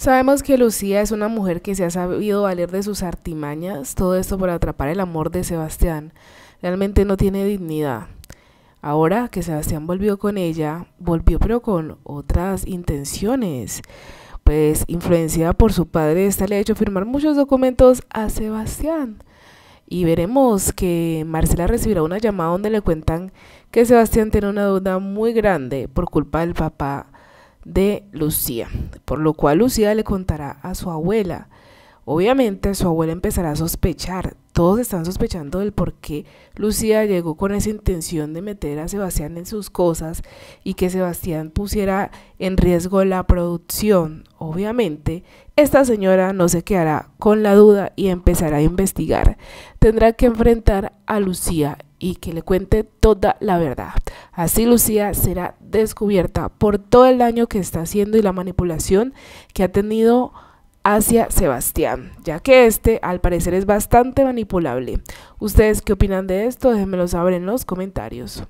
Sabemos que Lucía es una mujer que se ha sabido valer de sus artimañas, todo esto por atrapar el amor de Sebastián. Realmente no tiene dignidad. Ahora que Sebastián volvió con ella, volvió pero con otras intenciones. Pues influenciada por su padre, esta le ha hecho firmar muchos documentos a Sebastián. Y veremos que Marcela recibirá una llamada donde le cuentan que Sebastián tiene una duda muy grande por culpa del papá de Lucía, por lo cual Lucía le contará a su abuela. Obviamente su abuela empezará a sospechar, todos están sospechando del por qué Lucía llegó con esa intención de meter a Sebastián en sus cosas y que Sebastián pusiera en riesgo la producción. Obviamente, esta señora no se quedará con la duda y empezará a investigar. Tendrá que enfrentar a Lucía y que le cuente toda la verdad. Así Lucía será descubierta por todo el daño que está haciendo y la manipulación que ha tenido hacia Sebastián, ya que este al parecer es bastante manipulable. ¿Ustedes qué opinan de esto? Déjenmelo saber en los comentarios.